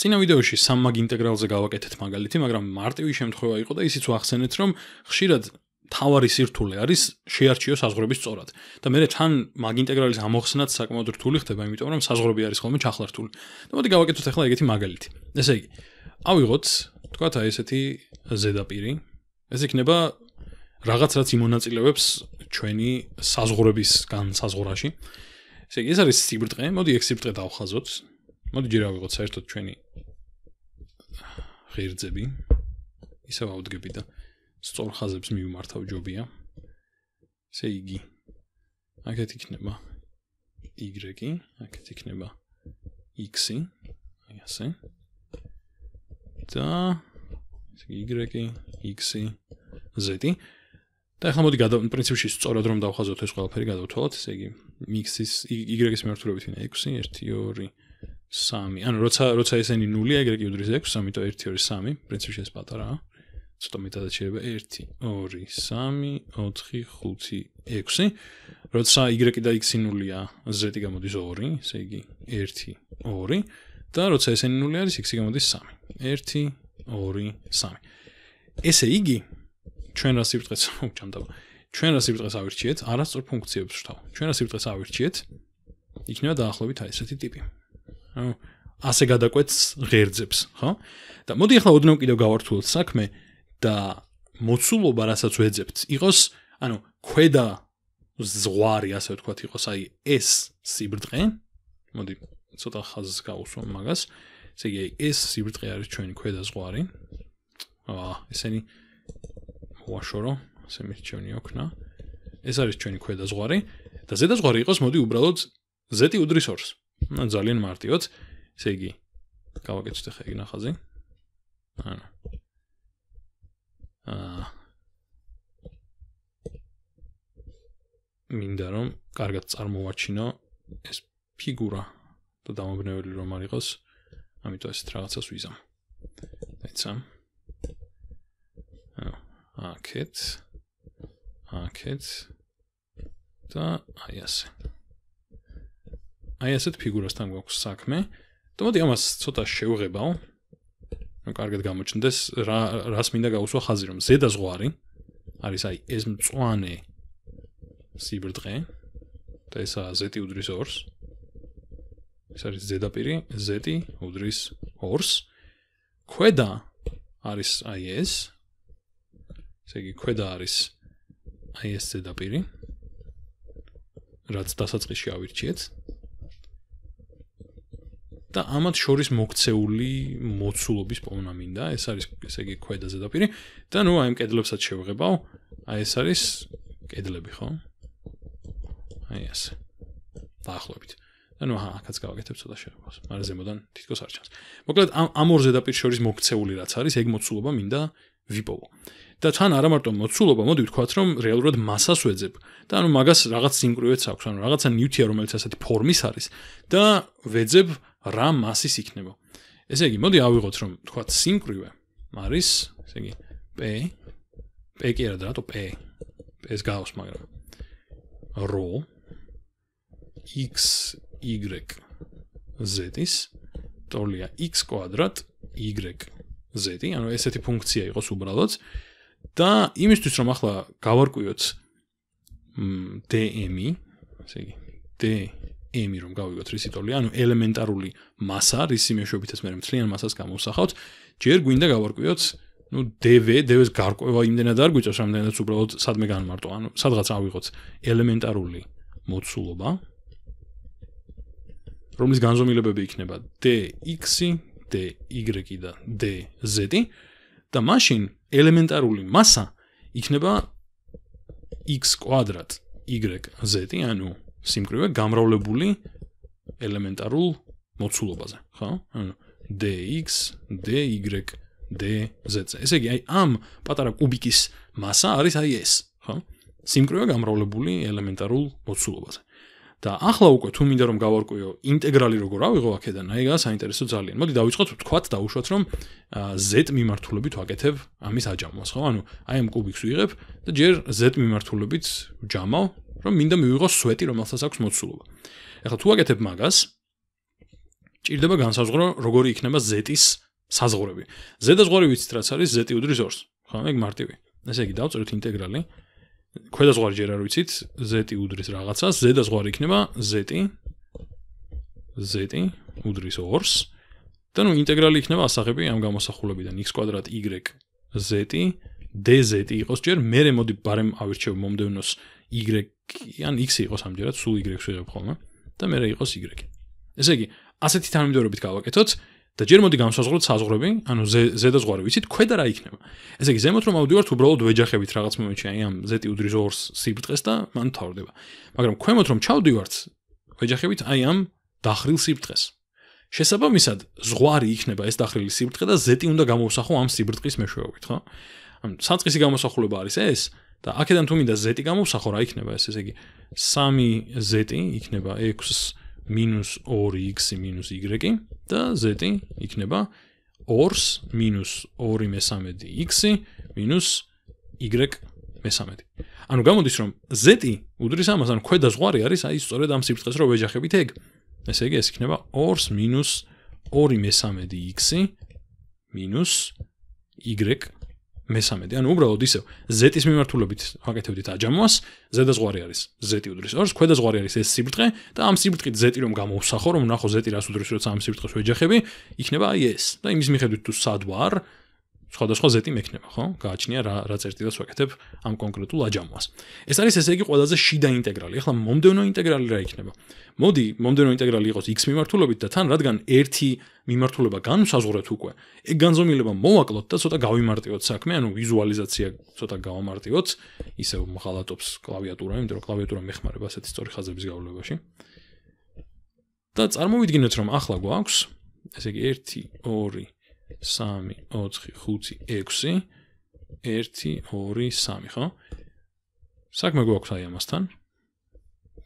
წინა ვიდეოში სამმაგ ინტეგრალზე გავაკეთეთ მაგალითი, მაგრამ მარტივი შემთხვევა იყო და ისიც ვახსენეთ, რომ ხშირად თავარი სირთულე არის შეარჩიო საზღვრების სწორად. და მე თან მაგ ინტეგრალის ამოხსნათ საკმაოდ რთული ხდება, იმიტომ რომ საზღვრები არის ხოლმე ჩახლა რთული. და მოდი გავაკეთოთ ახლა ეგეთი მაგალითი. ესე იგი, ავიღოთ, თქვათ აი ესეთი ზედაპირი. ეს იქნება რაღაც რაც იმონაწილებს ჩვენი საზღვრებისგან საზღვრაში. ესე იგი, ეს არის სიბრტყე. მოდი ეს სიბრტყე დავხაზოთ. მოდი ჯერ ავიღოთ საერთოდ ჩვენი ღერძები. ისევ აუდგები და სწორ ხაზებს მივმართავ ჯობია. ესე იგი. აქეთ იქნება y-ი, აქეთ იქნება x-ი. აი ასე. და ესე y-ი, x-ი, z-ი. და ახლა მოდი გადავ პრინციპში სწორად რომ დავხაზოთ ეს ყველაფერი გადავთვალოთ, ესე იგი, x-ის y-ის მიმართულებით ვინა 6, 1 2 3 სამი. ანუ როცა როცა ესენი ნულია, ეგრე კი უდრის 6, ამიტომ 1 2 3, პრინციპში ეს პატარაა. ცოტა მეტადაც შეიძლება 1 2 3 4 5 6. როცა y და x ნულია, z გამოდის 2, ესე იგი 1 2 და როცა ესენი ნული არის, x გამოდის 3. 1 2 3. ესე იგი ჩვენ რა სიბრტყეს ჩამდაბა. ჩვენ რა სიბრტყეს ავირჩიეთ? არასწორ ფუნქციებს ვშთავ. ჩვენ რა სიბრტყეს ავირჩიეთ? იქნება დაახლოებით აი ესეთი ტიპი. ასე გადაკვეთს ღერძებს, ხო? და მოდი ახლა ოდნავ კიდევ გავართულოთ საქმე და მოცულობა, რასაც ვეძებთ, იყოს, ანუ ქვედა ზღვარი, ასე ვთქვათ, იყოს აი ეს სიბრტყე. მოდი ცოტა ხაზს გავუსვამ მაგას. ესე იგი, ეს სიბრტყე არის ჩვენი ქვედა ზღვარი. აა, ესენი ვაშორო, ასე მიჩვენი ოქნა. ეს არის ჩვენი ქვედა ზღვარი და ზედა ზღვარი იყოს, მოდი უბრალოდ ზეთი უდრის ორს. ну ძალიან მარტივოც ესე იგი გავაკეთოთ ახლა იგი ნახაზი ანუ აა მინდა რომ კარგად წარმოვაჩინო ეს ფიгура და დამოგნეველი რომ არ იყოს ამიტომ ეს რაღაცას ვიზამ დაიცამ აა აკეთ აკეთ და აი ასე აი ასეთ ფიგურასთან გვაქვს საქმე. და მოდი ამას ცოტა შევღებავ. ნუ კარგად გამოჩნდეს რა რას მინდა გაუსვა ხაზი რომ ზედა ზღვარი არის აი ეს მწوانه სიბრტყე და ესა ზეთი უდრის ორს. ეს არის ზედაპირი, ზეთი უდრის ორს. ქვედა არის აი ეს. ესე იგი ქვედა არის აი ეს ზედაპირი. რაც დასაწყისში ავირჩიეთ, და ამათ შორის მოქცეული მოცულობის პოვნა მინდა, ეს არის ესე იგი ქვედა ზედაპირი და ნუ აი ამ კედლებსაც შევღებავ. აი ეს არის კედლები, ხო? აი ესე. დაახლოებით. და ნუ აჰა, ახაც გავაკეთებ ცოტა შევღებავს. მარა ზემოდან თითქოს არ ჩანს. მოკლედ ამ ამ ორ ზედაპირ შორის მოქცეული რაც არის, ეგ მოცულობა მინდა ვიპოვო. და თან არა მარტო მოცულობა, მოდი ვთქვათ, რომ რეალურად მასას ვეძებ. და ანუ მაგას რაღაც სინკრუეც აქვს, ანუ რაღაცა ნიუტია, რომელიც ასეთი ფორმის არის და ვეძებ რა მასის იქნება. ესე იგი, მოდი ავიღოთ რომ თქვა სიმკრივე არის, ესე იგი p p კი არა და p ეს გავს მაგრამ r x y z-ის ტოლია x კვადრატ y z-ი, ანუ ესეთი ფუნქცია იყოს უბრალოდ და იმისთვის რომ ახლა გავარკვიოთ m dm-ი, ესე იგი d m რომ გავიგოთ რისი ტოლი, ანუ ელემენტარული massa, რისი მეშვეობითაც მე მთლიან massas გამოვსახავთ, ჯერ გვინდა გავარკვიოთ ну dv dv-ს გარკვევა იმდენად არ გვიჭირს რამდენადაც უბრალოდ სადმე განმარტო ანუ სადღაც ავიღოთ ელემენტარული მოცულობა რომლის განზომილებები იქნება dx-ი, dy-ი და dz-ი და მაშინ ელემენტარული massa იქნება x² y-z-ი ანუ სიმკრივე გამრავლებული ელემენტარულ მოცულობაზე, ხო? ანუ dx, dy, dz. ესე იგი, აი ამ პატარა კუბიკის massa არის აი ეს, ხო? სიმკრივე გამრავლებული ელემენტარულ მოცულობაზე. და ახლა უკვე თუ მინდა რომ გავარკვიო ინტეგრალი როგორ ავიღო აქედან, აი რა საინტერესო ძალიან. მოდი დავიწყოთ თქვათ დაუშვათ რომ z მიმართულებით ვაკეთებ ამის აჯამას, ხო? ანუ აი ამ კუბიკს ვიღებ და ჯერ z მიმართულებით ვჯამავ, რომ მინდა მივიღო სვეტი, რომელსაც აქვს მოცულობა. ახლა თუ ვაკეთებ მაგას, ჭირდება განსაზღვრო როგორი იქნება z-ის საზღვრები. z-ის საზღვრები ვიცით რაც არის z-ი უდრის 2-ს. ხო, მეგ მარტივი. ესე იგი დავწეროთ ინტეგრალი ქვედა ზღვარი ჯერ არ ვიცით, Z უდრის რაღაცას, ზედა ზღვარი იქნება Z. Z უდრის ორს. და ნუ ინტეგრალი იქნება ასაღები ამ გამოსახულებიდან x2 y z dz იყოს ჯერ, მერე მოდი ბარემ ავირჩევ მომდევნოს y, ან x იყოს ამჯერად, სულ y შევიღებ ხოლმე და მერე იყოს y. ესე იგი, ასეთი თანმიმდევრობით გავაკეთოთ. და ჯერ მოდი განსაზღვროთ საზღვრები, ანუ ზედა ზღვარი, ვიცით, ქვედა რა იქნება. ესე იგი, ზემოთ რომ ავდივართ უბრალოდ ვეჯახებით რაღაც მომენტში, აი ამ ზეტი უდრის ორს სიბრტყეს და მან თავდება. მაგრამ ქვემოთ რომ ჩავდივართ ვეჯახებით, აი ამ დახრილ სიბრტყეს. შესაბამისად, ზღვარი იქნება ეს დახრილი სიბრტყე და ზეტი უნდა გამოსახო ამ სიბრტყის მეშვეობით, ხო? ანუ საწყისი გამოსახულება არის ეს და აქედან თუ მინდა ზეტი გამოსახო რა იქნება ეს, ესე იგი, 3 ზეტი იქნება 6 minus 2x minus y და z იქნება 2-ს minus 2 მესამედი x minus y მესამედი. ანუ გამოდის რომ z უდრის ამას, ანუ ქვედა ზღვარი არის აი სწორედ ამ სიფრთხეს რომ ვეჯახებით ეგ. ესე იგი ეს იქნება 2-ს minus 2 მესამედი x minus y მესამედი. ანუ უბრალოდ ისევ ზეთის მიმართულებით ვაკეთებდით აჯამოს, ზედა ზღვარი არის ზეთი უდრის ორს, ქვედა ზღვარი არის ეს სიბრტყე და ამ სიბრტყით ზეთი რომ გამოვსახო, რომ ნახო ზეთი რას უდრის, როცა ამ სიბრტყეს ვეჯახები, იქნება აი ეს. და იმის მიხედვით თუ სად ვარ, სხვადასხვა ზეთი მექნება, ხო? გააჩნია რა რა წერტილს ვაკეთებ ამ კონკრეტულ აჯამას. ეს არის ესე იგი ყველაზე შიდა ინტეგრალი. ეხლა მომდენო ინტეგრალი რა იქნება? მოდი, მომდენო ინტეგრალი იყოს x მიმართულებით და თან რადგან 1 მიმართულება განსაზღვრეთ უკვე, ეგ განზომილება მოვაკლოთ და ცოტა გავიმარტიოთ საქმე, ანუ ვიზუალიზაცია ცოტა გავამარტიოთ, ისე მოღალატობს კლავიატურა, იმიტომ რომ კლავიატურა მეხმარება ასეთი სწორი ხაზების გავლებაში. და წარმოვიდგინოთ რომ ახლა გვაქვს ესე იგი 1 2 3 1 2 3 ხო? საქმე გვაქვს აი ამასთან.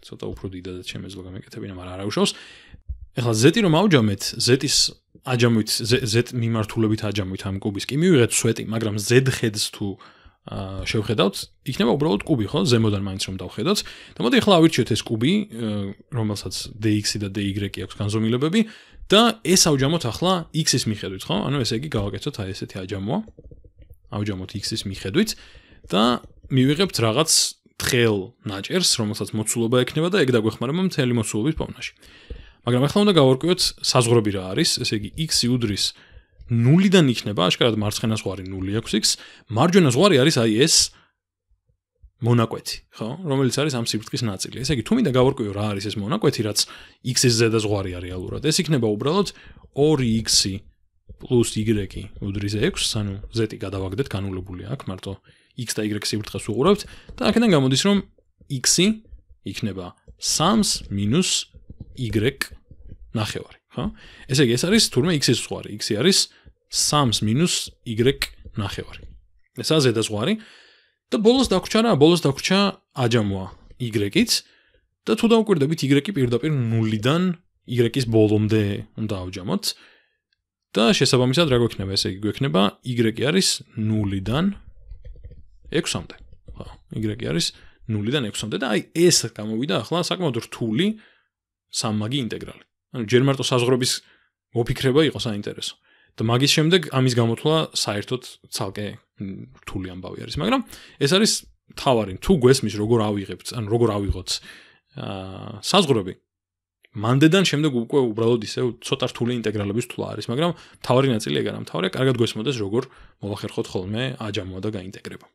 ცოტა უფრო დიდად შემეძლო გამეკეთებინა, მაგრამ არ აუშავს. ახლა Z-ი რომ აუჯამეთ, Z-ის აჯამვით Z მიმართულებით აჯამვით ამ კუბის კი მივიღეთ სვეტი, მაგრამ Z heads თუ შევხედავთ, იქნება უბრალოდ კუბი, ხო? ზემოდან მაინც რომ დავხედოთ. და მოდი ახლა ავირჩიოთ ეს კუბი, რომელსაც DX-ი და DY-ი აქვს განზომილებები და ეს აუჯამოთ ახლა x-ის მიხედვით, ხო? ანუ ესე იგი გავაკეთოთ აი ესეთი აჯამოა. აუჯამოთ x-ის მიხედვით და მივიღებთ რაღაც თხელ ნაჭერს, რომელსაც მოცულობა ექნება და ეგ დაგვეხმარება მთელი მოცულობის ფონაში. მაგრამ ახლა უნდა გავარკვიოთ საზღვრები რა არის, ესე იგი x-ი უდრის 0-დან იქნება, აშკარად მარცხენა ზღვარი 0 აქვს x, მარჯვენა ზღვარი არის აი ეს მონაკვეთი, ხო, რომელიც არის ამ სიბრტყის ნაწილი. ესე იგი, თუ მინდა გავარკვიო რა არის ეს მონაკვეთი, რაც x-ის ზედა ზღვარია რეალურად, ეს იქნება უბრალოდ 2x-ი პლუს y-ი უდრის 6, ანუ z-ი გადავაგდეთ, განულებული აქ მარტო x და y-ის სიბრტყეს უყურებთ და აქედან გამოდის, რომ x-ი იქნება 3-ს მინუს y ნახევარი, ხო? ესე იგი, ეს არის თურმე x-ის ზღვარი, x-ი არის 3-ს მინუს y ნახევარი. ესაა ზედა ზღვარი. და ბოლოს დაგვრჩა რა, ბოლოს დაგვრჩა აჯამოა Y-იც და თუ დავკვირდებით Y პირდაპირ 0-დან Y-ის ბოლომდე უნდა აჯამოთ. და შესაბამისად რა გვექნება? ესე იგი გვექნება Y არის 0-დან 6-მდე. ხო, Y არის 0-დან 6-მდე და აი ეს გამოვიდა ახლა საკმაოდ რთული სამმაგი ინტეგრალი. ანუ ჯერ მარტო საზღრობის მოფიქრება იყო საინტერესო. და მაგის შემდეგ ამის გამოთვლა საერთოდ ცალკე რთული ამბავი არის, მაგრამ ეს არის თავარი, თუ გესმის როგორ ავიღებთ, ან როგორ ავიღოთ აა საზღრები. მანდედან შემდეგ უკვე უბრალოდ ისე ცოტა რთული ინტეგრალების თვლა არის, მაგრამ თავარი ნაწილი ეგ არის, თავარია კარგად გესმოდეს როგორ მოახერხოთ ხოლმე აჯამო და გაინტეგრება.